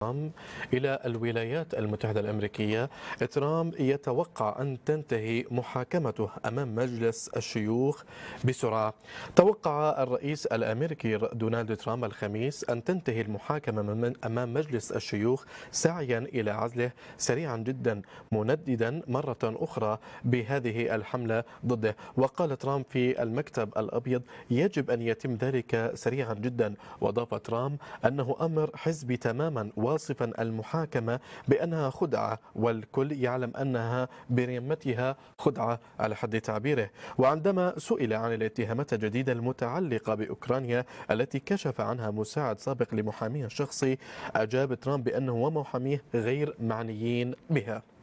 ترامب إلى الولايات المتحدة الأمريكية ترامب يتوقع أن تنتهي محاكمته أمام مجلس الشيوخ بسرعة توقع الرئيس الأمريكي دونالد ترامب الخميس أن تنتهي المحاكمة أمام مجلس الشيوخ سعيا إلى عزله سريعا جدا منددا مرة أخرى بهذه الحملة ضده وقال ترامب في المكتب الأبيض يجب أن يتم ذلك سريعا جدا وأضاف ترامب أنه أمر حزبي تماما واصفا المحاكمة بأنها خدعة والكل يعلم أنها برمتها خدعة على حد تعبيره وعندما سئل عن الاتهامات الجديدة المتعلقة بأوكرانيا التي كشف عنها مساعد سابق لمحاميه الشخصي أجاب ترامب بأنه ومحاميه غير معنيين بها